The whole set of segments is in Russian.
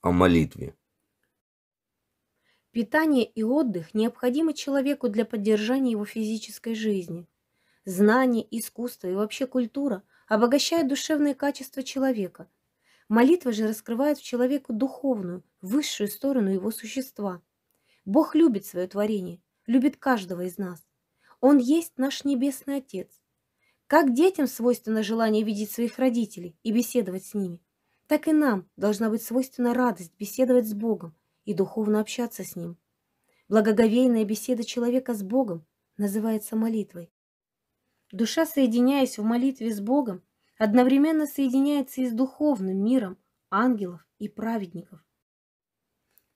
о молитве. Питание и отдых необходимы человеку для поддержания его физической жизни. Знание, искусство и вообще культура обогащают душевные качества человека. Молитва же раскрывает в человеку духовную, высшую сторону его существа. Бог любит свое творение, любит каждого из нас. Он есть наш Небесный Отец. Как детям свойственно желание видеть своих родителей и беседовать с ними, так и нам должна быть свойственна радость беседовать с Богом и духовно общаться с Ним. Благоговейная беседа человека с Богом называется молитвой. Душа, соединяясь в молитве с Богом, одновременно соединяется и с духовным миром ангелов и праведников.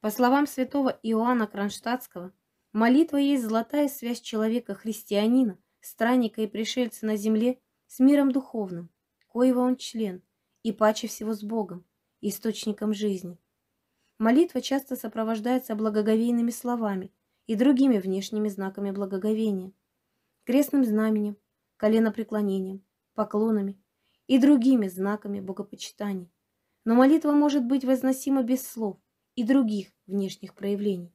По словам святого Иоанна Кронштадтского, молитва есть золотая связь человека-христианина, странника и пришельца на земле с миром духовным, коего он член – и паче всего с Богом, источником жизни. Молитва часто сопровождается благоговейными словами и другими внешними знаками благоговения, крестным знаменем, коленопреклонением, поклонами и другими знаками богопочитания. Но молитва может быть возносима без слов и других внешних проявлений.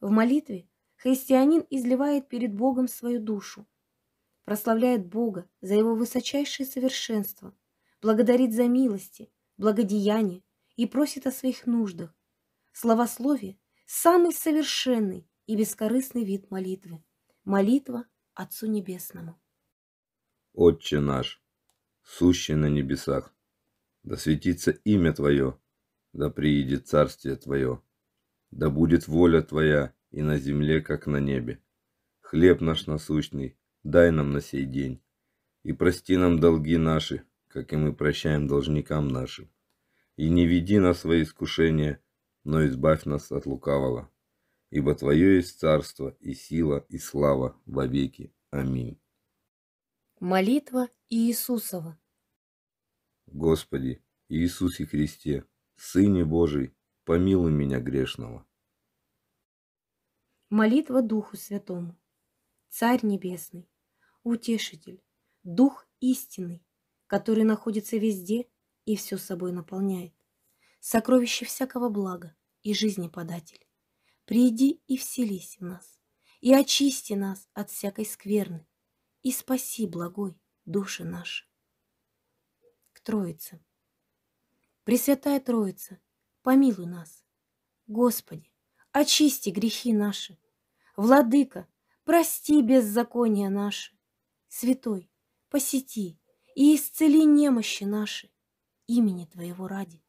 В молитве христианин изливает перед Богом свою душу, прославляет Бога за его высочайшее совершенство – благодарит за милости, благодеяние и просит о своих нуждах. Словословие – самый совершенный и бескорыстный вид молитвы. Молитва Отцу Небесному. Отче наш, сущий на небесах, да светится имя Твое, да приедет Царствие Твое, да будет воля Твоя и на земле, как на небе. Хлеб наш насущный дай нам на сей день, и прости нам долги наши, как и мы прощаем должникам нашим. И не веди нас во искушение, но избавь нас от лукавого. Ибо Твое есть царство и сила и слава во веки. Аминь. Молитва Иисусова Господи, Иисусе Христе, Сыне Божий, помилуй меня грешного. Молитва Духу Святому. Царь Небесный, Утешитель, Дух истинный, который находится везде и все собой наполняет. Сокровище всякого блага и жизни податель. Приди и вселись в нас, и очисти нас от всякой скверны, и спаси, благой, души наши. К Троице. Пресвятая Троица, помилуй нас. Господи, очисти грехи наши. Владыка, прости беззакония наши. Святой, посети, и исцели немощи наши имени Твоего ради.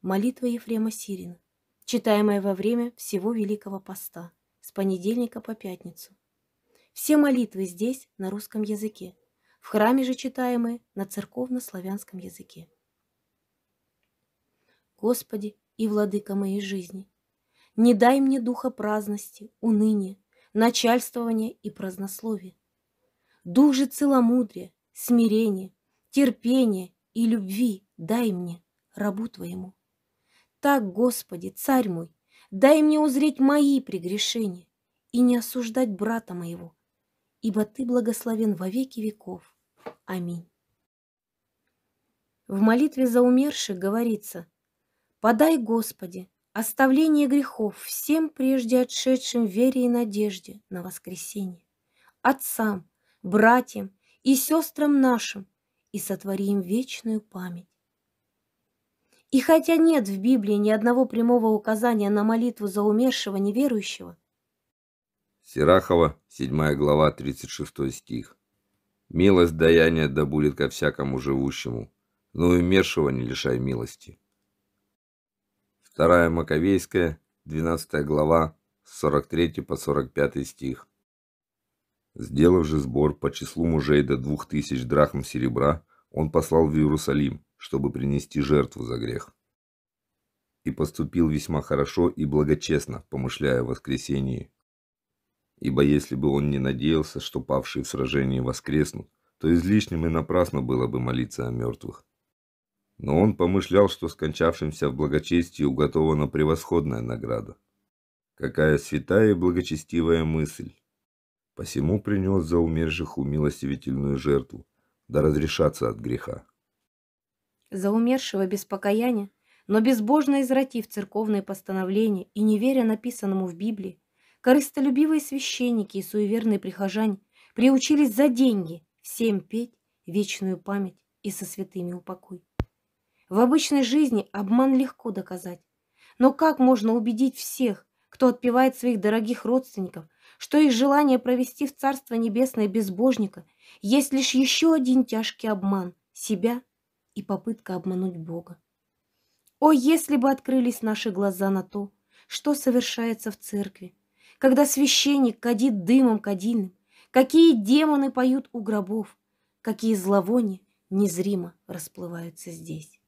Молитва Ефрема Сирина, читаемая во время всего Великого Поста, с понедельника по пятницу. Все молитвы здесь на русском языке, в храме же читаемые на церковно-славянском языке. Господи и Владыка моей жизни, не дай мне духа праздности, уныния, начальствования и празднословия, Дух же целомудрия, смирения, терпения и любви дай мне, рабу Твоему. Так, Господи, Царь мой, дай мне узреть мои прегрешения и не осуждать брата моего, ибо Ты благословен во веки веков. Аминь. В молитве за умерших говорится «Подай, Господи, оставление грехов всем прежде отшедшим в вере и надежде на воскресение, отцам, братьям и сестрам нашим, и сотвори им вечную память. И хотя нет в Библии ни одного прямого указания на молитву за умершего неверующего, Сирахова, 7 глава, 36 стих. «Милость даяния да будет ко всякому живущему, но и умершего не лишай милости». 2 Маковейская, 12 глава, 43 по 45 стих. Сделав же сбор по числу мужей до двух тысяч драхм серебра, он послал в Иерусалим, чтобы принести жертву за грех. И поступил весьма хорошо и благочестно, помышляя о воскресении. Ибо если бы он не надеялся, что павшие в сражении воскреснут, то излишним и напрасно было бы молиться о мертвых. Но он помышлял, что скончавшимся в благочестии уготована превосходная награда. Какая святая и благочестивая мысль! посему принес за умерших умилостивительную жертву, да разрешаться от греха. За умершего без покаяния, но безбожно извратив церковные постановления и не веря написанному в Библии, корыстолюбивые священники и суеверные прихожане приучились за деньги всем петь вечную память и со святыми упокой. В обычной жизни обман легко доказать, но как можно убедить всех, кто отпевает своих дорогих родственников, что их желание провести в Царство Небесное безбожника есть лишь еще один тяжкий обман себя и попытка обмануть Бога. О, если бы открылись наши глаза на то, что совершается в церкви, когда священник кадит дымом кадильным, какие демоны поют у гробов, какие зловония незримо расплываются здесь.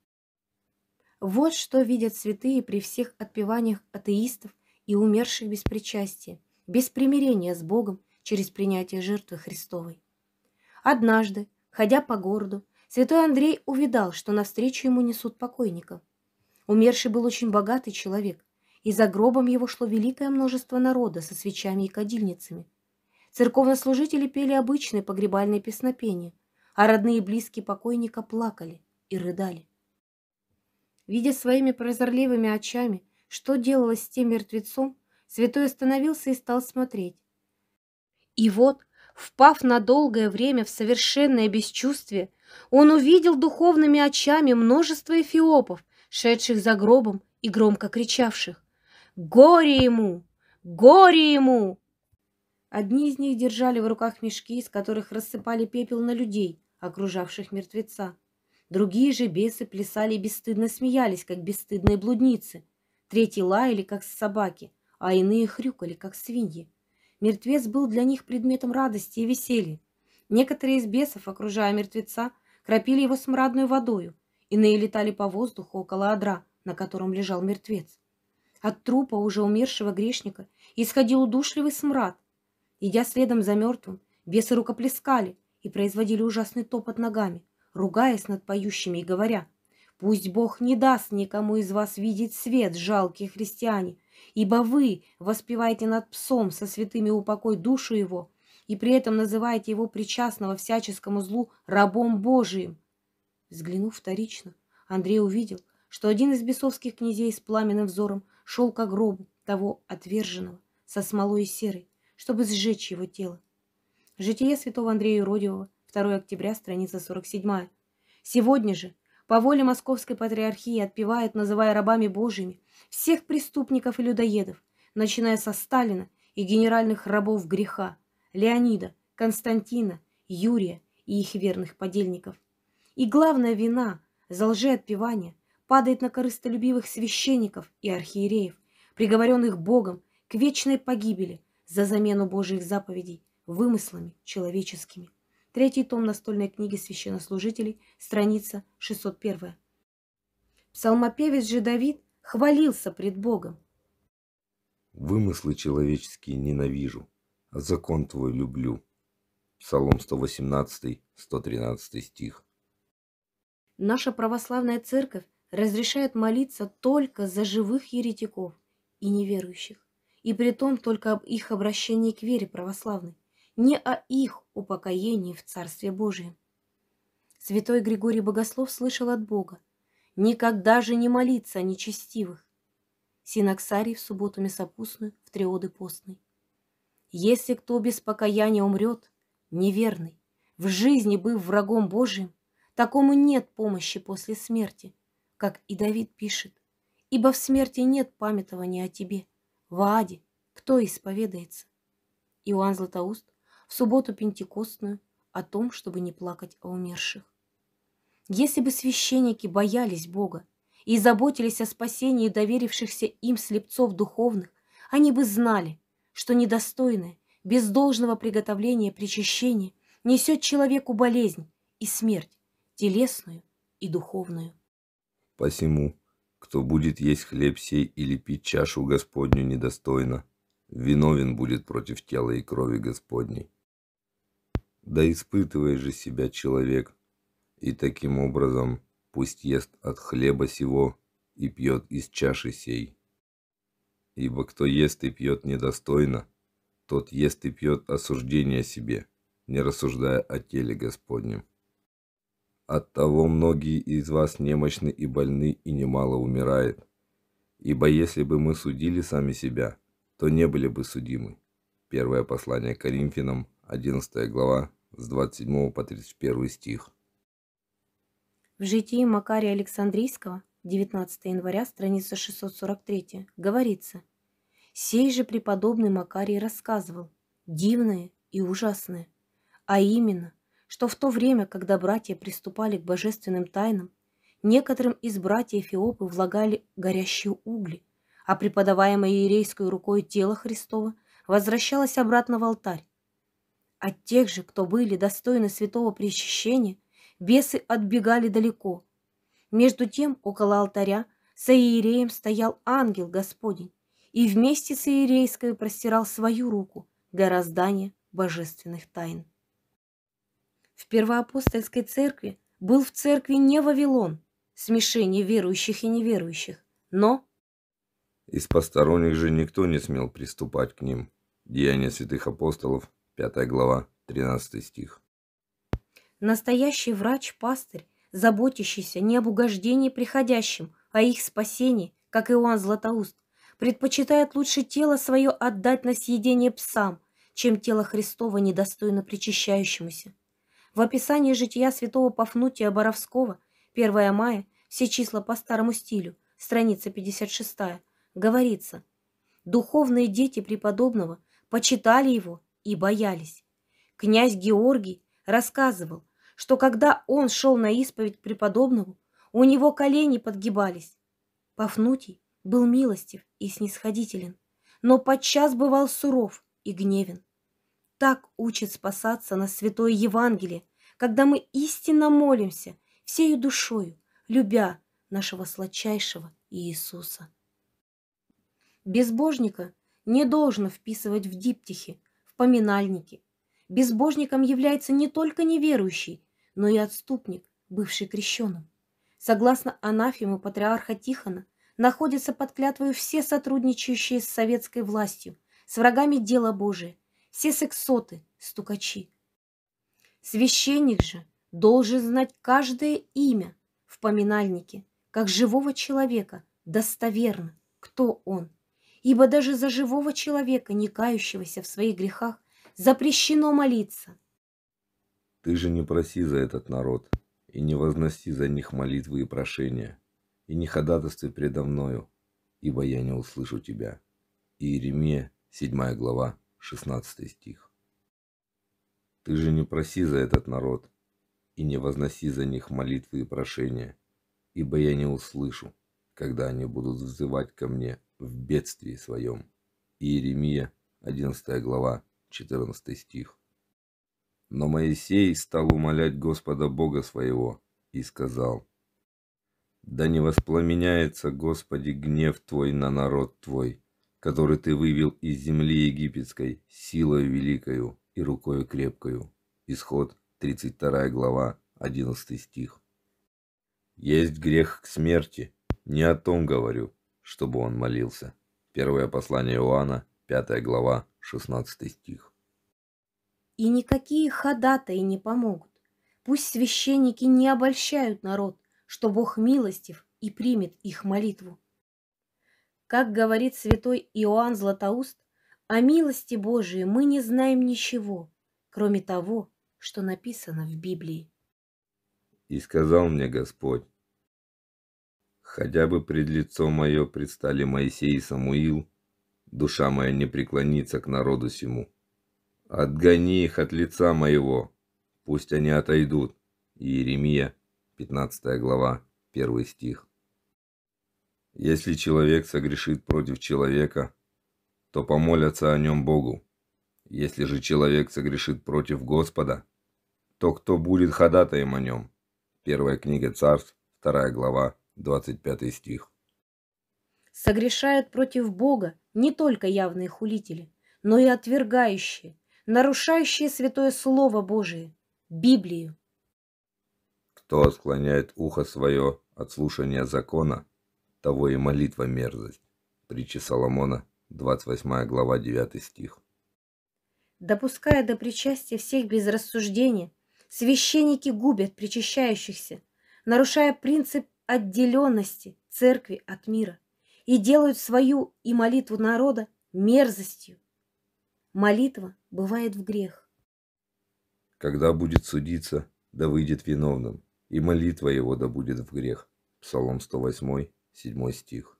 Вот что видят святые при всех отпеваниях атеистов и умерших без причастия – без примирения с Богом через принятие жертвы Христовой. Однажды, ходя по городу, святой Андрей увидал, что навстречу ему несут покойника. Умерший был очень богатый человек, и за гробом его шло великое множество народа со свечами и кадильницами. Церковнослужители пели обычные погребальные песнопения, а родные и близкие покойника плакали и рыдали. Видя своими прозорливыми очами, что делалось с тем мертвецом, Святой остановился и стал смотреть. И вот, впав на долгое время в совершенное бесчувствие, он увидел духовными очами множество эфиопов, шедших за гробом и громко кричавших «Горе ему! Горе ему!» Одни из них держали в руках мешки, из которых рассыпали пепел на людей, окружавших мертвеца. Другие же бесы плясали и бесстыдно смеялись, как бесстыдные блудницы. Третьи лаяли, как собаки – а иные хрюкали, как свиньи. Мертвец был для них предметом радости и веселья. Некоторые из бесов, окружая мертвеца, крапили его смрадной водою, иные летали по воздуху около одра, на котором лежал мертвец. От трупа уже умершего грешника исходил удушливый смрад. Идя следом за мертвым, бесы рукоплескали и производили ужасный топот ногами, ругаясь над поющими и говоря, «Пусть Бог не даст никому из вас видеть свет, жалкие христиане, Ибо вы воспеваете над псом со святыми упокой душу его, и при этом называете его причастного всяческому злу рабом Божиим. Взглянув вторично, Андрей увидел, что один из бесовских князей с пламенным взором шел к гробу того отверженного со смолой и серой, чтобы сжечь его тело. Житие святого Андрея Родиева, 2 октября, страница 47. Сегодня же, по воле Московской Патриархии, отпевают, называя рабами Божьими, всех преступников и людоедов, начиная со Сталина и генеральных рабов греха, Леонида, Константина, Юрия и их верных подельников. И главная вина за лжеотпевание падает на корыстолюбивых священников и архиереев, приговоренных Богом к вечной погибели за замену Божьих заповедей вымыслами человеческими. Третий том настольной книги священнослужителей, страница 601. Псалмопевец же Давид хвалился пред Богом. Вымыслы человеческие ненавижу, а закон твой люблю. Псалом 118, 113 стих. Наша православная церковь разрешает молиться только за живых еретиков и неверующих, и при том только об их обращении к вере православной, не о их упокоении в Царстве Божьем. Святой Григорий Богослов слышал от Бога – никогда же не молиться о нечестивых. Синоксарий в субботу месопустную, в триоды постный. Если кто без покаяния умрет, неверный, в жизни быв врагом Божьим, такому нет помощи после смерти, как и Давид пишет, ибо в смерти нет памятования о тебе, в Аде, кто исповедается. Иоанн Златоуст в субботу Пентекостную о том, чтобы не плакать о умерших. Если бы священники боялись Бога и заботились о спасении доверившихся им слепцов духовных, они бы знали, что недостойное, без должного приготовления причащения несет человеку болезнь и смерть, телесную и духовную. Посему, кто будет есть хлеб сей или пить чашу Господню недостойно, виновен будет против тела и крови Господней. Да испытывай же себя, человек, и таким образом пусть ест от хлеба сего и пьет из чаши сей. Ибо кто ест и пьет недостойно, тот ест и пьет осуждение себе, не рассуждая о теле Господнем. Оттого многие из вас немощны и больны, и немало умирает. Ибо если бы мы судили сами себя, то не были бы судимы. Первое послание Коринфянам, 11 глава, с 27 по 31 стих. В житии Макария Александрийского, 19 января, страница 643, говорится «Сей же преподобный Макарий рассказывал дивное и ужасное, а именно, что в то время, когда братья приступали к божественным тайнам, некоторым из братьев Фиопы влагали горящие угли, а преподаваемое иерейской рукой тело Христова возвращалось обратно в алтарь. От тех же, кто были достойны святого причащения, бесы отбегали далеко. Между тем около алтаря с Иереем стоял ангел Господень и вместе с Иерейской простирал свою руку для раздания божественных тайн. В первоапостольской церкви был в церкви не Вавилон, смешение верующих и неверующих, но... Из посторонних же никто не смел приступать к ним. Деяния святых апостолов, 5 глава, 13 стих. Настоящий врач-пастырь, заботящийся не об угождении приходящим, а их спасении, как Иоанн Златоуст, предпочитает лучше тело свое отдать на съедение псам, чем тело Христова недостойно причащающемуся. В описании жития святого Пафнутия Боровского, 1 мая, все числа по старому стилю, страница 56, говорится «Духовные дети преподобного почитали его и боялись. Князь Георгий рассказывал, что когда он шел на исповедь преподобному, у него колени подгибались. Пафнутий был милостив и снисходителен, но подчас бывал суров и гневен. Так учит спасаться на Святое Евангелие, когда мы истинно молимся всею душою, любя нашего сладчайшего Иисуса. Безбожника не должно вписывать в диптихи, в поминальники, Безбожником является не только неверующий, но и отступник, бывший крещеным. Согласно анафему патриарха Тихона, находятся под клятвою все сотрудничающие с советской властью, с врагами дела Божия, все сексоты, стукачи. Священник же должен знать каждое имя в поминальнике, как живого человека, достоверно, кто он. Ибо даже за живого человека, не кающегося в своих грехах, запрещено молиться. Ты же не проси за этот народ, и не возноси за них молитвы и прошения, и не ходатайствуй предо мною, ибо я не услышу тебя. Иеремия, 7 глава, 16 стих. Ты же не проси за этот народ, и не возноси за них молитвы и прошения, ибо я не услышу, когда они будут взывать ко мне в бедствии своем. Иеремия, 11 глава, 14 стих. Но Моисей стал умолять Господа Бога своего и сказал, «Да не воспламеняется, Господи, гнев Твой на народ Твой, который Ты вывел из земли египетской силою великою и рукою крепкою». Исход 32 глава, 11 стих. Есть грех к смерти. Не о том говорю, чтобы он молился. Первое послание Иоанна, 5 глава, 16 стих. «И никакие ходатай не помогут. Пусть священники не обольщают народ, что Бог милостив и примет их молитву. Как говорит святой Иоанн Златоуст, о милости Божией мы не знаем ничего, кроме того, что написано в Библии. И сказал мне Господь, хотя бы пред лицо мое предстали Моисей и Самуил, душа моя не преклонится к народу сему. Отгони их от лица моего, пусть они отойдут. Иеремия, 15 глава, 1 стих. Если человек согрешит против человека, то помолятся о нем Богу. Если же человек согрешит против Господа, то кто будет ходатаем о нем? Первая книга Царств, 2 глава, 25 стих. Согрешают против Бога не только явные хулители, но и отвергающие, нарушающие святое Слово Божие, Библию. Кто отклоняет ухо свое от слушания закона, того и молитва мерзость. Притча Соломона, 28 глава, 9 стих. Допуская до причастия всех без рассуждения, священники губят причащающихся, нарушая принцип отделенности церкви от мира и делают свою и молитву народа мерзостью. Молитва бывает в грех. Когда будет судиться, да выйдет виновным, и молитва его да будет в грех. Псалом 108, 7 стих.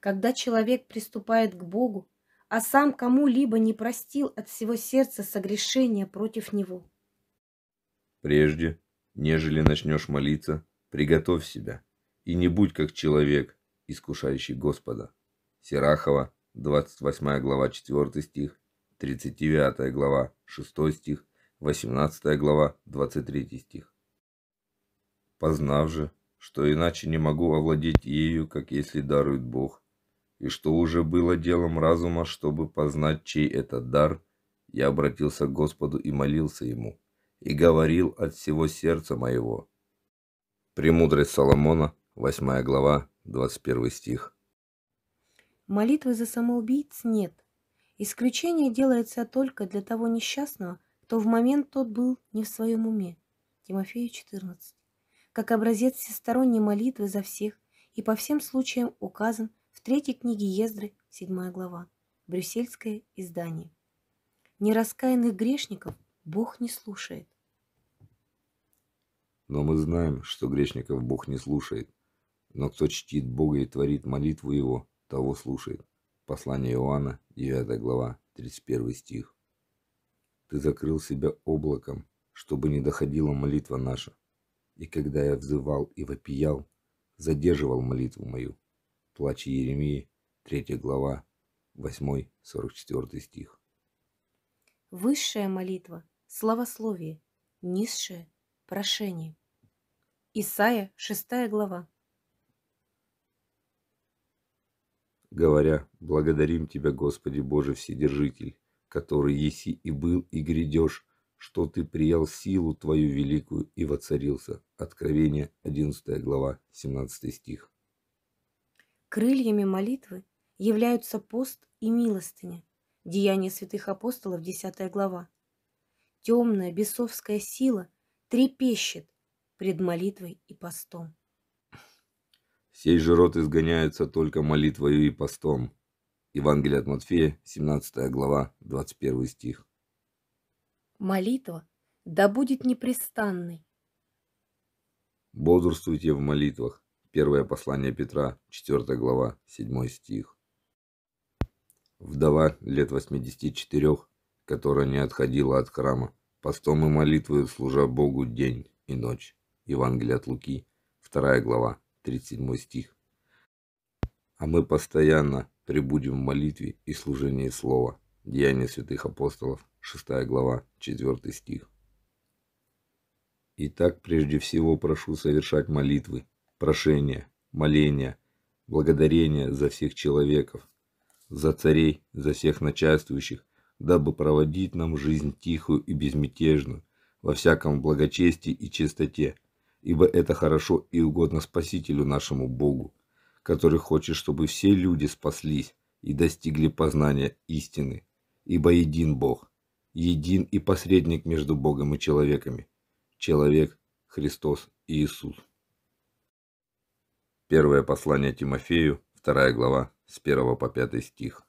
Когда человек приступает к Богу, а сам кому-либо не простил от всего сердца согрешения против него. Прежде, нежели начнешь молиться, приготовь себя, и не будь как человек, искушающий Господа. Серахова, 28 глава, 4 стих, 39 глава, 6 стих, 18 глава, 23 стих. Познав же, что иначе не могу овладеть ею, как если дарует Бог, и что уже было делом разума, чтобы познать, чей это дар, я обратился к Господу и молился Ему, и говорил от всего сердца моего. Премудрость Соломона – 8 глава, 21 стих. Молитвы за самоубийц нет. Исключение делается только для того несчастного, кто в момент тот был не в своем уме. Тимофею 14. Как образец всесторонней молитвы за всех и по всем случаям указан в третьей книге Ездры, 7 глава. Брюссельское издание. Нераскаянных грешников Бог не слушает. Но мы знаем, что грешников Бог не слушает – но кто чтит Бога и творит молитву Его, того слушает. Послание Иоанна, 9 глава, 31 стих. Ты закрыл себя облаком, чтобы не доходила молитва наша. И когда я взывал и вопиял, задерживал молитву мою. Плач Еремии, 3 глава, 8-44 стих. Высшая молитва – словословие, низшее – прошение. Исайя, 6 глава, говоря, благодарим Тебя, Господи Боже Вседержитель, который еси и был, и грядешь, что Ты приял силу Твою великую и воцарился. Откровение, 11 глава, 17 стих. Крыльями молитвы являются пост и милостыня. Деяния святых апостолов, 10 глава. Темная бесовская сила трепещет пред молитвой и постом. Сей же род изгоняется только молитвою и постом. Евангелие от Матфея, 17 глава, 21 стих. Молитва да будет непрестанной. Бодрствуйте в молитвах. Первое послание Петра, 4 глава, 7 стих. Вдова лет 84, которая не отходила от храма, постом и молитвою служа Богу день и ночь. Евангелие от Луки, 2 глава, 37 стих. А мы постоянно прибудем в молитве и служении Слова. Деяния святых апостолов, 6 глава, 4 стих. Итак, прежде всего прошу совершать молитвы, прошения, моления, благодарения за всех человеков, за царей, за всех начальствующих, дабы проводить нам жизнь тихую и безмятежную, во всяком благочестии и чистоте, ибо это хорошо и угодно Спасителю нашему Богу, который хочет, чтобы все люди спаслись и достигли познания истины, ибо един Бог, един и посредник между Богом и человеками, человек Христос Иисус. Первое послание Тимофею, вторая глава, с 1 по 5 стих.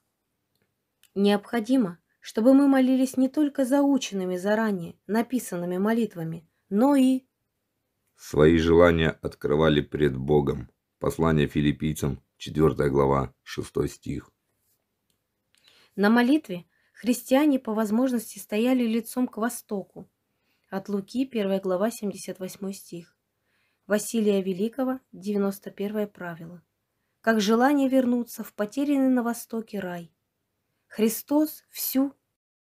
Необходимо, чтобы мы молились не только заученными заранее написанными молитвами, но и Свои желания открывали пред Богом. Послание филиппийцам, 4 глава, 6 стих. На молитве христиане по возможности стояли лицом к востоку. От Луки, 1 глава, 78 стих. Василия Великого, 91 правило. Как желание вернуться в потерянный на востоке рай. Христос всю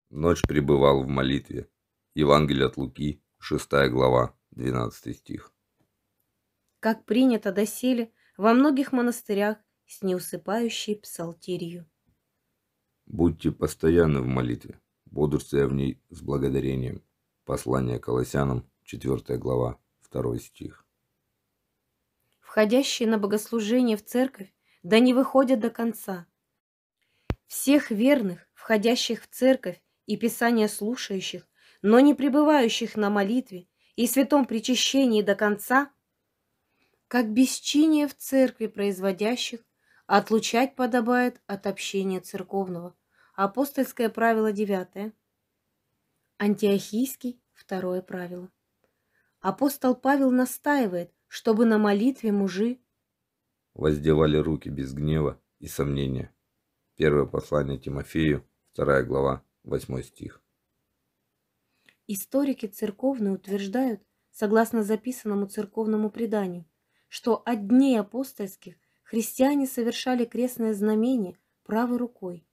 ночь пребывал в молитве. Евангелие от Луки, 6 глава, 12 стих. Как принято доселе во многих монастырях с неусыпающей псалтирью. Будьте постоянны в молитве, бодрствуя в ней с благодарением. Послание Колосянам, 4 глава, 2 стих. Входящие на богослужение в церковь, да не выходят до конца. Всех верных, входящих в церковь и писания слушающих, но не пребывающих на молитве, и святом причащении до конца, как бесчиние в церкви производящих, отлучать подобает от общения церковного. Апостольское правило девятое. Антиохийский второе правило. Апостол Павел настаивает, чтобы на молитве мужи воздевали руки без гнева и сомнения. Первое послание Тимофею, вторая глава, восьмой стих. Историки церковные утверждают, согласно записанному церковному преданию, что от дней апостольских христиане совершали крестное знамение правой рукой.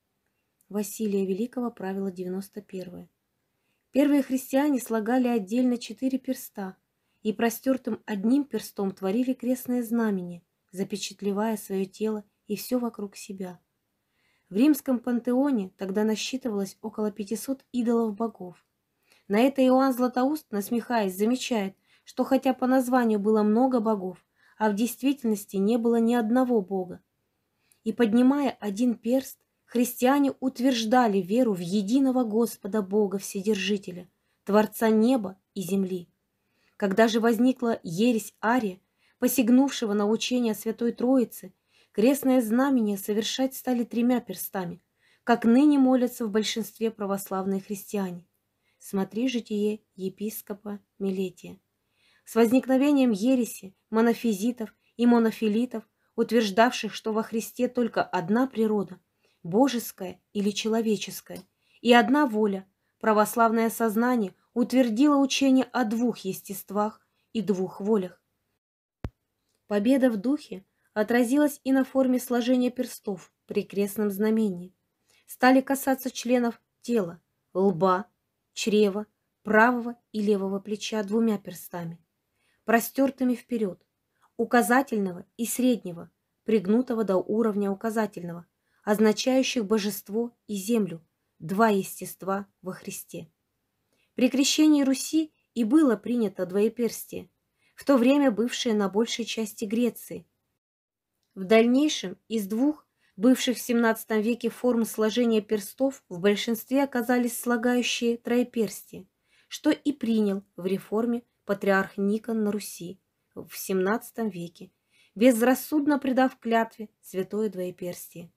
Василия Великого правило 91. Первые христиане слагали отдельно четыре перста и простертым одним перстом творили крестное знамение, запечатлевая свое тело и все вокруг себя. В римском пантеоне тогда насчитывалось около 500 идолов богов – на это Иоанн Златоуст, насмехаясь, замечает, что хотя по названию было много богов, а в действительности не было ни одного бога. И поднимая один перст, христиане утверждали веру в единого Господа Бога Вседержителя, Творца неба и земли. Когда же возникла ересь Ария, посягнувшего на учение Святой Троицы, крестное знамение совершать стали тремя перстами, как ныне молятся в большинстве православные христиане. Смотри житие епископа Милетия. С возникновением ереси, монофизитов и монофилитов, утверждавших, что во Христе только одна природа, божеская или человеческая, и одна воля, православное сознание утвердило учение о двух естествах и двух волях. Победа в духе отразилась и на форме сложения перстов при крестном знамении. Стали касаться членов тела, лба, чрева, правого и левого плеча двумя перстами, простертыми вперед, указательного и среднего, пригнутого до уровня указательного, означающих божество и землю, два естества во Христе. При крещении Руси и было принято двоеперстие, в то время бывшее на большей части Греции. В дальнейшем из двух бывших в XVII веке форм сложения перстов в большинстве оказались слагающие троеперстие, что и принял в реформе патриарх Никон на Руси в XVII веке, безрассудно придав клятве святое двоеперстие.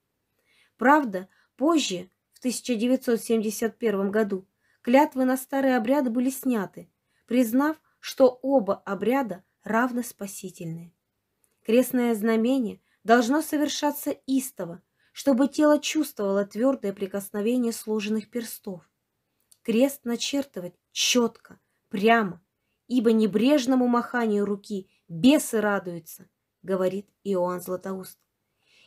Правда, позже, в 1971 году, клятвы на старые обряды были сняты, признав, что оба обряда равно спасительны. Крестное знамение должно совершаться истово, чтобы тело чувствовало твердое прикосновение сложенных перстов. Крест начертывать четко, прямо, ибо небрежному маханию руки бесы радуются, говорит Иоанн Златоуст.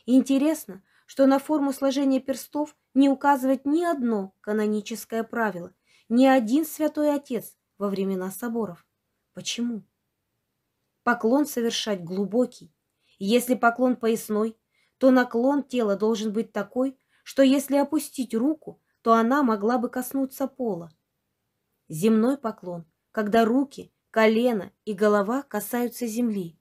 Интересно, что на форму сложения перстов не указывает ни одно каноническое правило, ни один святой отец во времена соборов. Почему? Поклон совершать глубокий, если поклон поясной, то наклон тела должен быть такой, что если опустить руку, то она могла бы коснуться пола. Земной поклон, когда руки, колено и голова касаются земли.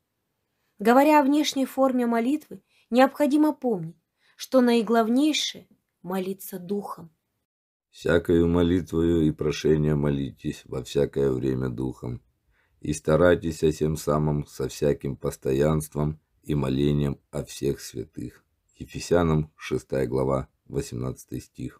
Говоря о внешней форме молитвы, необходимо помнить, что наиглавнейшее – молиться духом. «Всякою молитвою и прошением молитесь во всякое время духом, и старайтесь о тем самым со всяким постоянством и молением о всех святых. Ефесянам 6 глава 18 стих.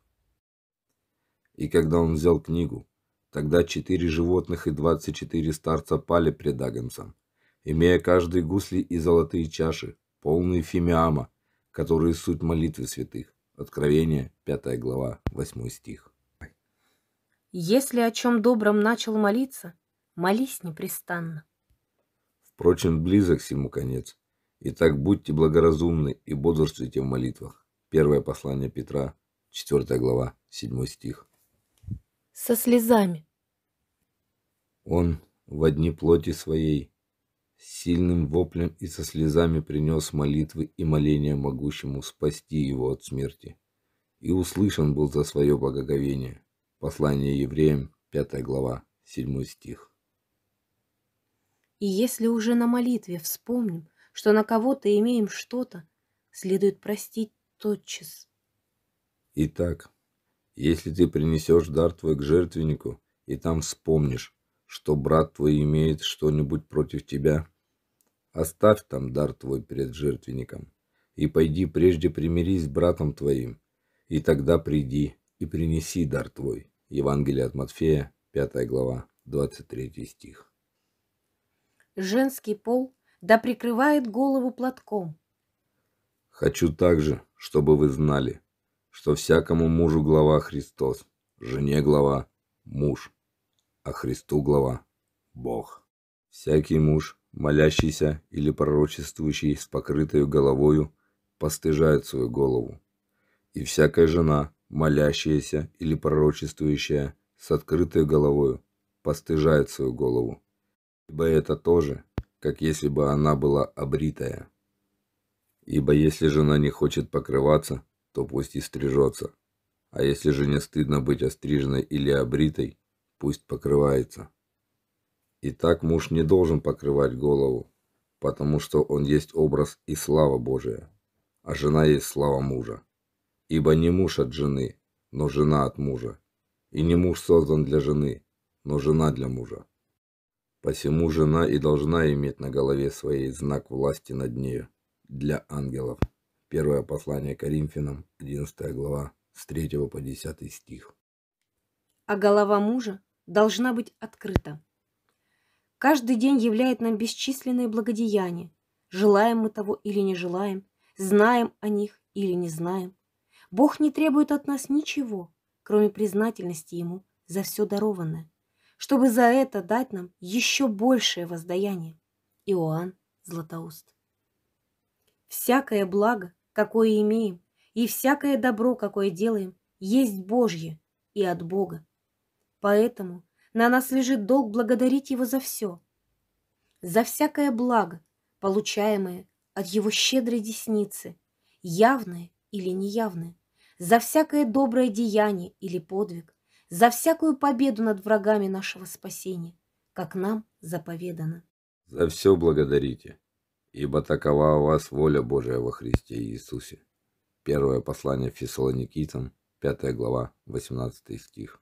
И когда он взял книгу, тогда четыре животных и двадцать четыре старца пали пред Агамсом, имея каждый гусли и золотые чаши, полные фимиама, которые суть молитвы святых. Откровение, 5 глава, 8 стих. Если о чем добром начал молиться, молись непрестанно. Впрочем, близок всему конец. Итак, будьте благоразумны и бодрствуйте в молитвах. Первое послание Петра, 4 глава, 7 стих. Со слезами. Он в одни плоти своей сильным воплем и со слезами принес молитвы и моления могущему спасти его от смерти. И услышан был за свое благоговение. Послание евреям, 5 глава, 7 стих. И если уже на молитве вспомним, что на кого-то имеем что-то, следует простить тотчас. Итак, если ты принесешь дар твой к жертвеннику, и там вспомнишь, что брат твой имеет что-нибудь против тебя, оставь там дар твой перед жертвенником, и пойди прежде примирись с братом твоим, и тогда приди и принеси дар твой. Евангелие от Матфея, 5 глава, 23 стих. Женский пол да прикрывает голову платком. Хочу также, чтобы вы знали, что всякому мужу глава Христос, жене глава муж, а Христу глава Бог. Всякий муж, молящийся или пророчествующий с покрытой головою, постыжает свою голову. И всякая жена, молящаяся или пророчествующая с открытой головою, постыжает свою голову. Ибо это тоже как если бы она была обритая. Ибо если жена не хочет покрываться, то пусть и стрижется. А если же не стыдно быть остриженной или обритой, пусть покрывается. Итак, муж не должен покрывать голову, потому что он есть образ и слава Божия, а жена есть слава мужа. Ибо не муж от жены, но жена от мужа. И не муж создан для жены, но жена для мужа. Посему жена и должна иметь на голове своей знак власти над нею для ангелов. Первое послание Коринфянам, 11 глава, с 3 по 10 стих. А голова мужа должна быть открыта. Каждый день являет нам бесчисленные благодеяния. Желаем мы того или не желаем, знаем о них или не знаем. Бог не требует от нас ничего, кроме признательности Ему за все дарованное чтобы за это дать нам еще большее воздаяние. Иоанн Златоуст. Всякое благо, какое имеем, и всякое добро, какое делаем, есть Божье и от Бога. Поэтому на нас лежит долг благодарить Его за все, за всякое благо, получаемое от Его щедрой десницы, явное или неявное, за всякое доброе деяние или подвиг, за всякую победу над врагами нашего спасения, как нам заповедано. За все благодарите, ибо такова у вас воля Божия во Христе Иисусе. Первое послание Фессалоникийцам, 5 глава, 18 стих.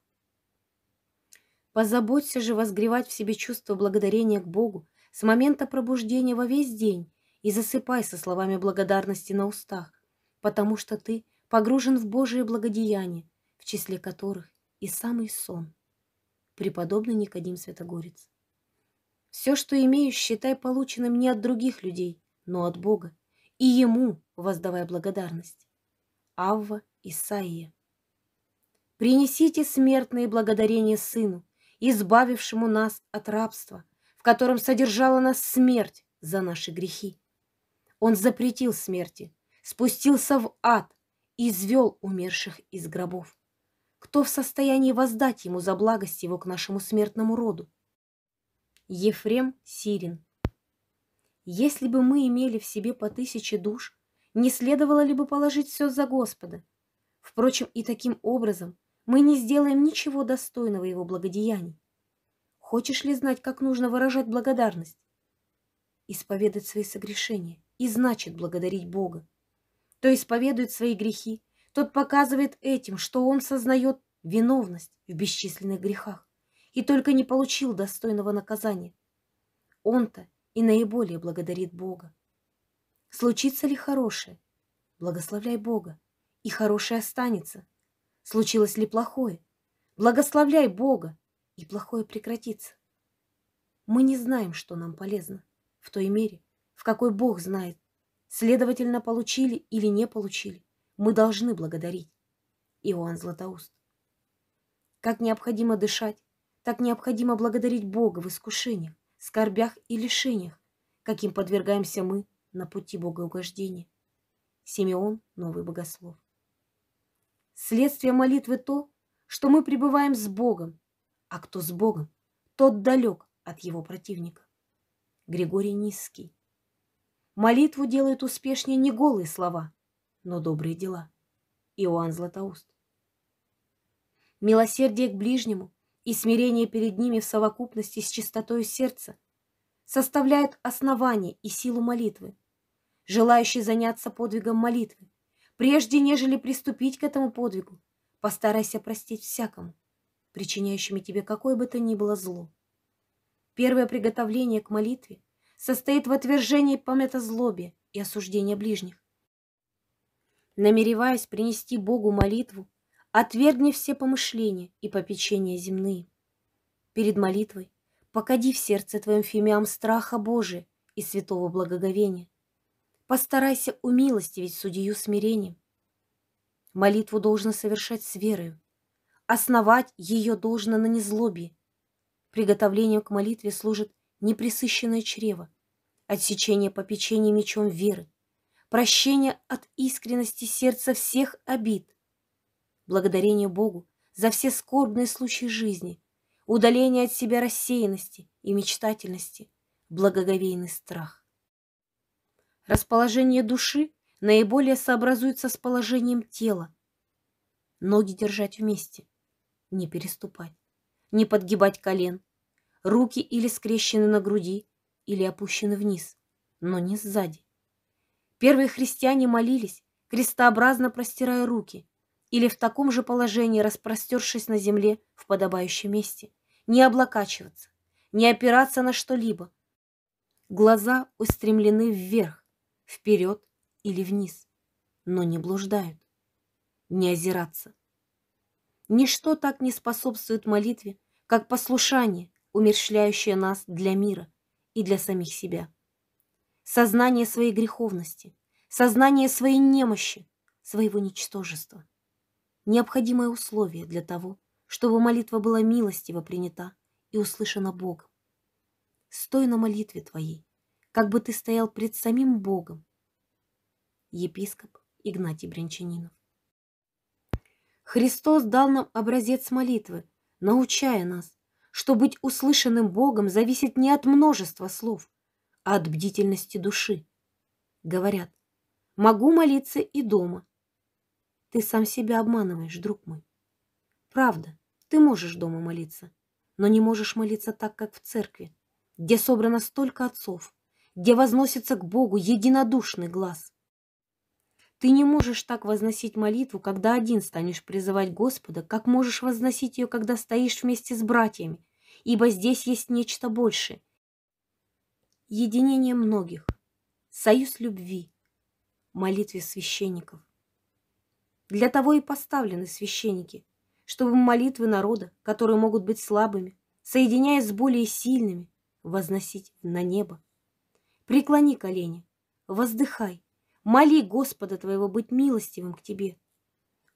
Позаботься же возгревать в себе чувство благодарения к Богу с момента пробуждения во весь день и засыпай со словами благодарности на устах, потому что ты погружен в Божие благодеяния, в числе которых и самый сон. Преподобный Никодим Святогорец. Все, что имею, считай полученным не от других людей, но от Бога, и Ему воздавая благодарность. Авва Исаия. Принесите смертные благодарения Сыну, избавившему нас от рабства, в котором содержала нас смерть за наши грехи. Он запретил смерти, спустился в ад, и извел умерших из гробов кто в состоянии воздать ему за благость его к нашему смертному роду? Ефрем Сирин. Если бы мы имели в себе по тысяче душ, не следовало ли бы положить все за Господа? Впрочем, и таким образом мы не сделаем ничего достойного его благодеяний. Хочешь ли знать, как нужно выражать благодарность? Исповедать свои согрешения и значит благодарить Бога. То исповедует свои грехи, тот показывает этим, что он сознает виновность в бесчисленных грехах и только не получил достойного наказания. Он-то и наиболее благодарит Бога. Случится ли хорошее? Благословляй Бога, и хорошее останется. Случилось ли плохое? Благословляй Бога, и плохое прекратится. Мы не знаем, что нам полезно, в той мере, в какой Бог знает, следовательно, получили или не получили. Мы должны благодарить. Иоанн Златоуст. Как необходимо дышать, так необходимо благодарить Бога в искушениях, скорбях и лишениях, каким подвергаемся мы на пути богоугождения. Симеон, новый богослов. Следствие молитвы то, что мы пребываем с Богом, а кто с Богом, тот далек от его противника. Григорий Низкий. Молитву делают успешнее не голые слова, но добрые дела. Иоанн Златоуст. Милосердие к ближнему и смирение перед ними в совокупности с чистотою сердца составляют основание и силу молитвы. Желающий заняться подвигом молитвы, прежде нежели приступить к этому подвигу, постарайся простить всякому, причиняющему тебе какое бы то ни было зло. Первое приготовление к молитве состоит в отвержении памятозлобия и осуждения ближних намереваясь принести Богу молитву, отвергни все помышления и попечения земные. Перед молитвой покади в сердце твоем фимиам страха Божия и святого благоговения. Постарайся умилостивить судью смирением. Молитву должно совершать с верою. Основать ее должно на незлобии. Приготовлением к молитве служит непресыщенное чрево, отсечение попечения мечом веры, прощение от искренности сердца всех обид, благодарение Богу за все скорбные случаи жизни, удаление от себя рассеянности и мечтательности, благоговейный страх. Расположение души наиболее сообразуется с положением тела. Ноги держать вместе, не переступать, не подгибать колен, руки или скрещены на груди, или опущены вниз, но не сзади Первые христиане молились, крестообразно простирая руки, или в таком же положении, распростершись на земле в подобающем месте, не облокачиваться, не опираться на что-либо. Глаза устремлены вверх, вперед или вниз, но не блуждают. Не озираться. Ничто так не способствует молитве, как послушание, умерщвляющее нас для мира и для самих себя сознание своей греховности, сознание своей немощи, своего ничтожества. Необходимое условие для того, чтобы молитва была милостиво принята и услышана Богом. Стой на молитве твоей, как бы ты стоял пред самим Богом. Епископ Игнатий Брянчанинов. Христос дал нам образец молитвы, научая нас, что быть услышанным Богом зависит не от множества слов, от бдительности души. Говорят, могу молиться и дома. Ты сам себя обманываешь, друг мой. Правда, ты можешь дома молиться, но не можешь молиться так, как в церкви, где собрано столько отцов, где возносится к Богу единодушный глаз. Ты не можешь так возносить молитву, когда один станешь призывать Господа, как можешь возносить ее, когда стоишь вместе с братьями, ибо здесь есть нечто большее, единение многих, союз любви, молитве священников. Для того и поставлены священники, чтобы молитвы народа, которые могут быть слабыми, соединяясь с более сильными, возносить на небо. Преклони колени, воздыхай, моли Господа твоего быть милостивым к тебе.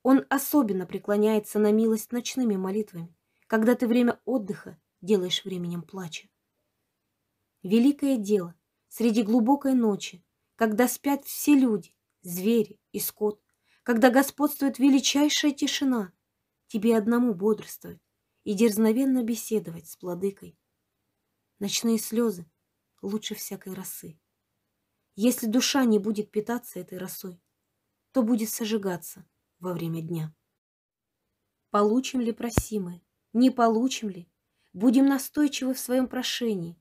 Он особенно преклоняется на милость ночными молитвами, когда ты время отдыха делаешь временем плача. Великое дело среди глубокой ночи, когда спят все люди, звери и скот, когда господствует величайшая тишина, тебе одному бодрствовать и дерзновенно беседовать с плодыкой. Ночные слезы лучше всякой росы. Если душа не будет питаться этой росой, то будет сожигаться во время дня. Получим ли просимое? Не получим ли? Будем настойчивы в своем прошении,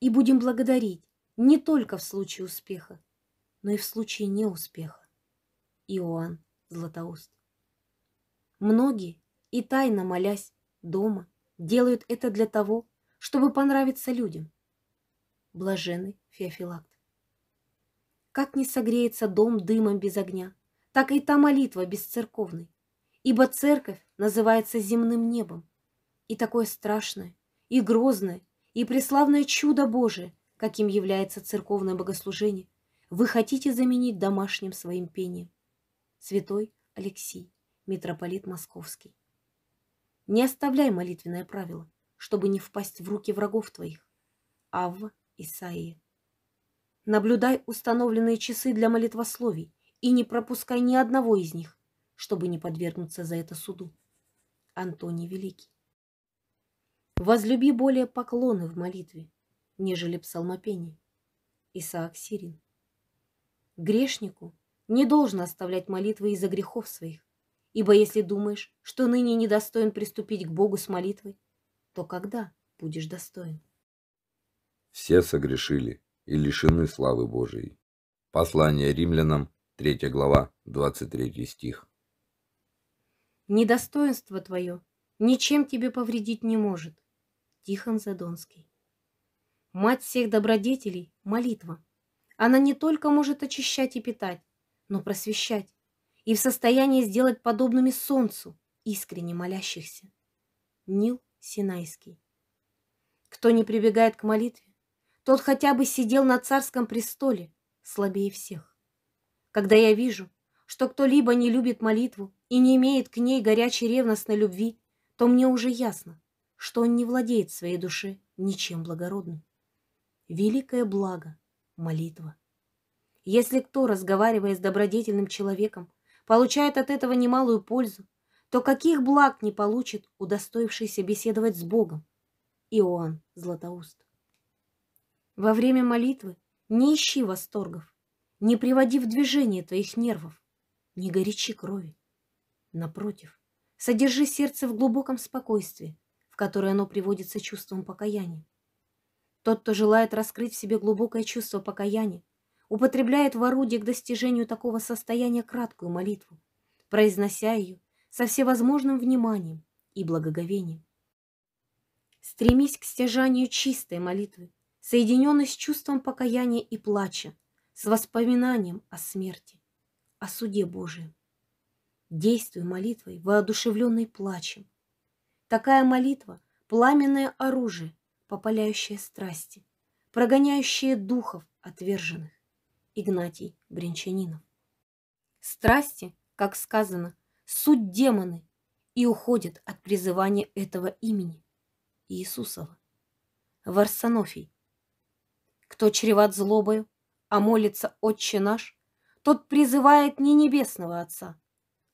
и будем благодарить не только в случае успеха, но и в случае неуспеха. Иоанн Златоуст. Многие, и тайно молясь дома, делают это для того, чтобы понравиться людям. Блаженный Феофилакт. Как не согреется дом дымом без огня, так и та молитва без церковной, ибо церковь называется земным небом, и такое страшное, и грозное, и преславное чудо Божие, каким является церковное богослужение, вы хотите заменить домашним своим пением. Святой Алексий, митрополит Московский. Не оставляй молитвенное правило, чтобы не впасть в руки врагов твоих. Авва Исаия. Наблюдай установленные часы для молитвословий и не пропускай ни одного из них, чтобы не подвергнуться за это суду. Антоний Великий. Возлюби более поклоны в молитве, нежели псалмопение. Исаак Сирин. Грешнику не должно оставлять молитвы из-за грехов своих, ибо если думаешь, что ныне недостоин приступить к Богу с молитвой, то когда будешь достоин? Все согрешили и лишены славы Божией. Послание римлянам, 3 глава, 23 стих. Недостоинство твое ничем тебе повредить не может, Тихон Задонский. Мать всех добродетелей – молитва. Она не только может очищать и питать, но просвещать, и в состоянии сделать подобными солнцу, искренне молящихся. Нил Синайский. Кто не прибегает к молитве, тот хотя бы сидел на царском престоле, слабее всех. Когда я вижу, что кто-либо не любит молитву и не имеет к ней горячей ревностной любви, то мне уже ясно, что он не владеет своей душе ничем благородным. Великое благо — молитва. Если кто, разговаривая с добродетельным человеком, получает от этого немалую пользу, то каких благ не получит удостоившийся беседовать с Богом? Иоанн Златоуст. Во время молитвы не ищи восторгов, не приводи в движение твоих нервов, не горячи крови. Напротив, содержи сердце в глубоком спокойствии, которой оно приводится чувством покаяния. Тот, кто желает раскрыть в себе глубокое чувство покаяния, употребляет в орудие к достижению такого состояния краткую молитву, произнося ее со всевозможным вниманием и благоговением. Стремись к стяжанию чистой молитвы, соединенной с чувством покаяния и плача, с воспоминанием о смерти, о суде Божьем. Действуй молитвой, воодушевленной плачем, Такая молитва – пламенное оружие, попаляющее страсти, прогоняющее духов отверженных. Игнатий Бринчанинов. Страсти, как сказано, суть демоны и уходят от призывания этого имени Иисусова. Варсонофий. Кто чреват злобою, а молится Отче наш, тот призывает не небесного Отца,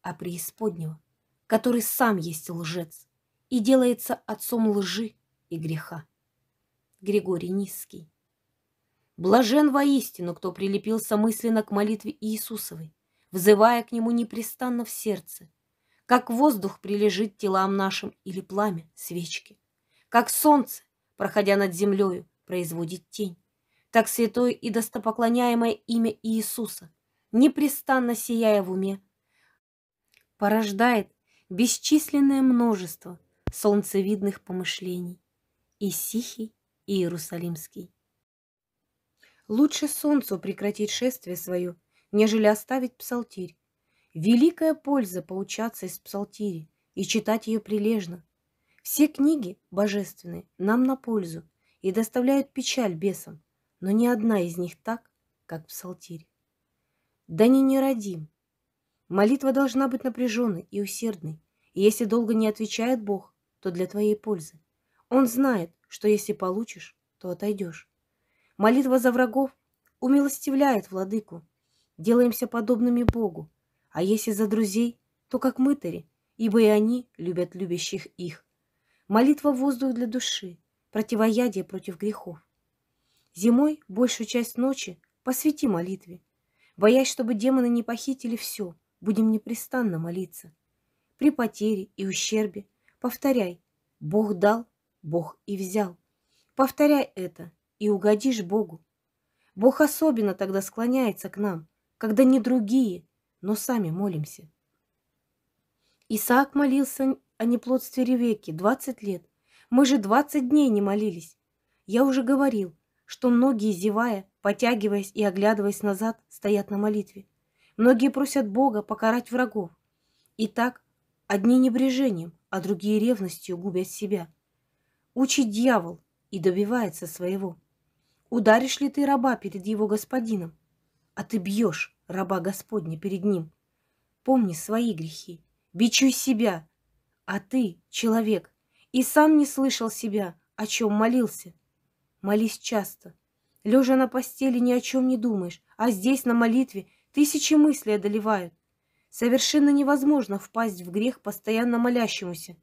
а преисподнего, который сам есть лжец и делается отцом лжи и греха. Григорий Низкий. Блажен воистину, кто прилепился мысленно к молитве Иисусовой, взывая к нему непрестанно в сердце, как воздух прилежит телам нашим или пламя свечки, как солнце, проходя над землею, производит тень, так святое и достопоклоняемое имя Иисуса, непрестанно сияя в уме, порождает бесчисленное множество солнцевидных помышлений, и Сихий, и Иерусалимский. Лучше солнцу прекратить шествие свое, нежели оставить псалтирь. Великая польза получаться из псалтири и читать ее прилежно. Все книги божественные нам на пользу и доставляют печаль бесам, но ни одна из них так, как псалтирь. Да не нерадим. Молитва должна быть напряженной и усердной, и если долго не отвечает Бог, то для твоей пользы. Он знает, что если получишь, то отойдешь. Молитва за врагов умилостивляет владыку. Делаемся подобными Богу. А если за друзей, то как мытари, ибо и они любят любящих их. Молитва – воздух для души, противоядие против грехов. Зимой большую часть ночи посвяти молитве. Боясь, чтобы демоны не похитили все, будем непрестанно молиться. При потере и ущербе Повторяй. Бог дал, Бог и взял. Повторяй это, и угодишь Богу. Бог особенно тогда склоняется к нам, когда не другие, но сами молимся. Исаак молился о неплодстве Ревекки 20 лет. Мы же 20 дней не молились. Я уже говорил, что многие, зевая, потягиваясь и оглядываясь назад, стоят на молитве. Многие просят Бога покарать врагов. И так, одни небрежением, а другие ревностью губят себя. Учит дьявол и добивается своего. Ударишь ли ты раба перед его господином, а ты бьешь раба Господня перед ним. Помни свои грехи, бичуй себя, а ты, человек, и сам не слышал себя, о чем молился. Молись часто. Лежа на постели, ни о чем не думаешь, а здесь, на молитве, тысячи мыслей одолевают. Совершенно невозможно впасть в грех постоянно молящемуся.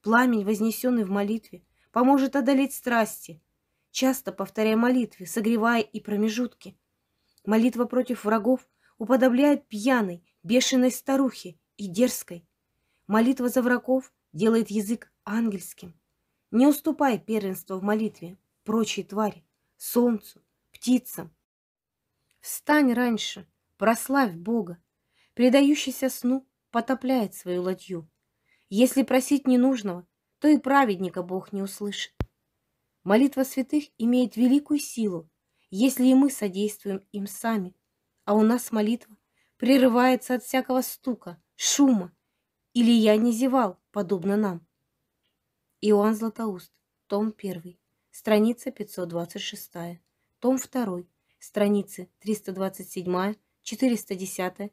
Пламень, вознесенный в молитве, поможет одолеть страсти. Часто повторяя молитвы, согревая и промежутки. Молитва против врагов уподобляет пьяной, бешеной старухе и дерзкой. Молитва за врагов делает язык ангельским. Не уступай первенство в молитве прочей твари, солнцу, птицам. Встань раньше, прославь Бога, предающийся сну, потопляет свою ладью. Если просить ненужного, то и праведника Бог не услышит. Молитва святых имеет великую силу, если и мы содействуем им сами, а у нас молитва прерывается от всякого стука, шума, или я не зевал, подобно нам. Иоанн Златоуст, том 1, страница 526, том 2, страницы 327, 410,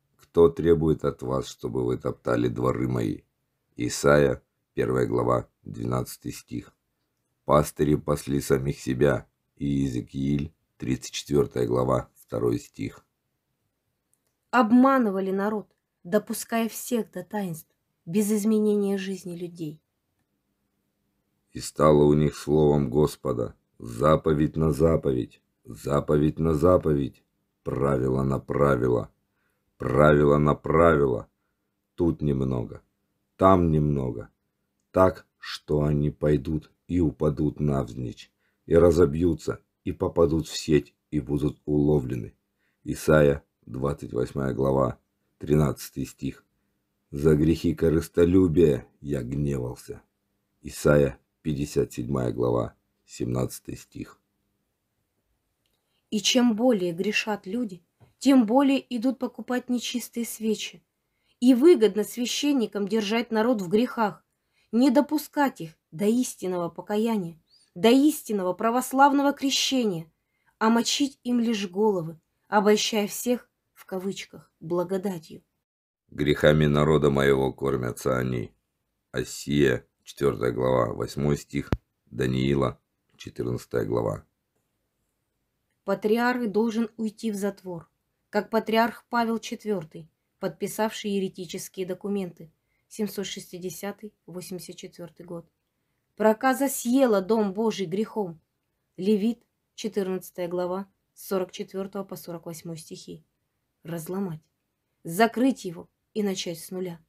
кто требует от вас, чтобы вы топтали дворы мои? Исая, 1 глава, 12 стих. Пастыри пасли самих себя. Иезекииль, 34 глава, 2 стих. Обманывали народ, допуская всех до таинств, без изменения жизни людей. И стало у них словом Господа заповедь на заповедь, заповедь на заповедь, правило на правило, Правило на правило. Тут немного, там немного. Так, что они пойдут и упадут навзничь, и разобьются, и попадут в сеть, и будут уловлены. Исайя, 28 глава, 13 стих. За грехи корыстолюбия я гневался. Исайя, 57 глава, 17 стих. И чем более грешат люди, тем более идут покупать нечистые свечи. И выгодно священникам держать народ в грехах, не допускать их до истинного покаяния, до истинного православного крещения, а мочить им лишь головы, обольщая всех, в кавычках, благодатью. Грехами народа моего кормятся они. Осия, 4 глава, 8 стих, Даниила, 14 глава. Патриарх должен уйти в затвор как патриарх Павел IV, подписавший еретические документы 760-84 год. Проказа съела дом Божий грехом. Левит, 14 глава, 44 по 48 стихи. Разломать, закрыть его и начать с нуля.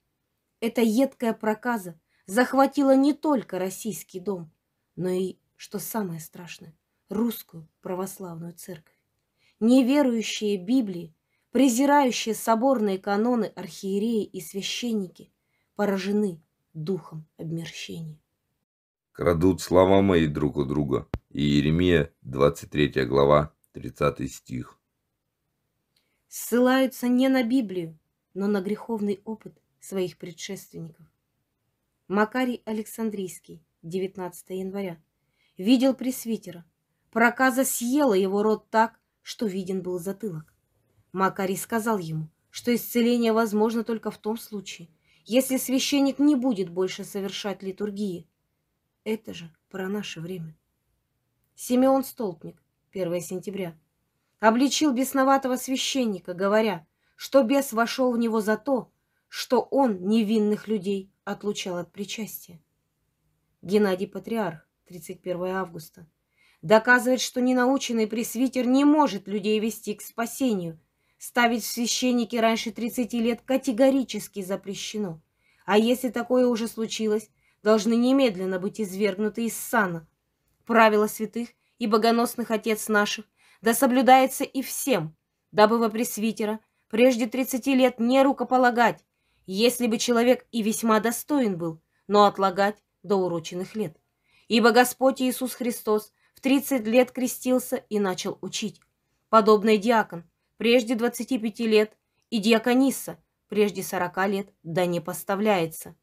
Эта едкая проказа захватила не только российский дом, но и, что самое страшное, русскую православную церковь неверующие Библии, презирающие соборные каноны архиереи и священники, поражены духом обмерщения. Крадут слова мои друг у друга. Иеремия, 23 глава, 30 стих. Ссылаются не на Библию, но на греховный опыт своих предшественников. Макарий Александрийский, 19 января, видел пресвитера. Проказа съела его рот так, что виден был затылок. Макарий сказал ему, что исцеление возможно только в том случае, если священник не будет больше совершать литургии. Это же про наше время. Симеон Столпник, 1 сентября, обличил бесноватого священника, говоря, что бес вошел в него за то, что он невинных людей отлучал от причастия. Геннадий Патриарх, 31 августа, доказывает, что ненаученный пресвитер не может людей вести к спасению. Ставить в священники раньше 30 лет категорически запрещено. А если такое уже случилось, должны немедленно быть извергнуты из сана. Правила святых и богоносных отец наших да соблюдается и всем, дабы во пресвитера прежде 30 лет не рукополагать, если бы человек и весьма достоин был, но отлагать до уроченных лет. Ибо Господь Иисус Христос 30 лет крестился и начал учить. Подобный диакон, прежде 25 лет, и диаконисса прежде 40 лет, да не поставляется.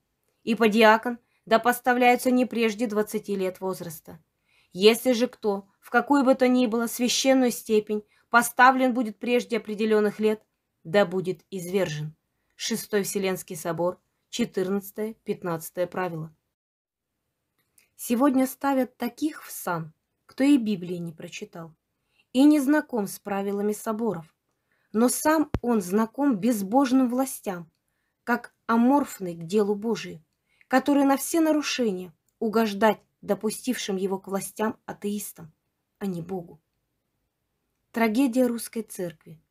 И по диакон, да поставляются не прежде 20 лет возраста. Если же кто, в какую бы то ни было священную степень, поставлен будет прежде определенных лет, да будет извержен. Шестой Вселенский собор, 14-15 правило. Сегодня ставят таких в сан, кто и Библии не прочитал, и не знаком с правилами соборов, но сам он знаком безбожным властям, как аморфный к делу Божию, который на все нарушения угождать допустившим его к властям атеистам, а не Богу. Трагедия русской церкви.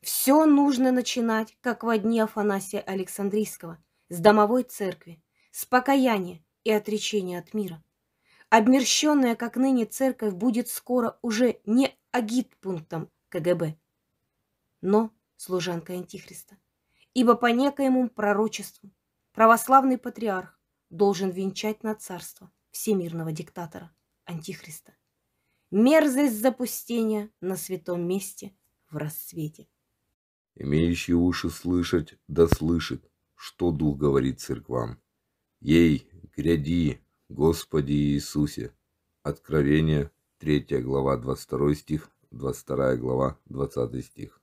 Все нужно начинать, как во дни Афанасия Александрийского, с домовой церкви, с покаяния и отречения от мира – Обмерщенная, как ныне, церковь будет скоро уже не агитпунктом КГБ, но служанкой Антихриста. Ибо по некоему пророчеству православный патриарх должен венчать на царство всемирного диктатора Антихриста. Мерзость запустения на святом месте в рассвете. Имеющий уши слышать, да слышит, что дух говорит церквам. Ей, гряди, Господи Иисусе. Откровение, 3 глава, 22 стих, 22 глава, 20 стих.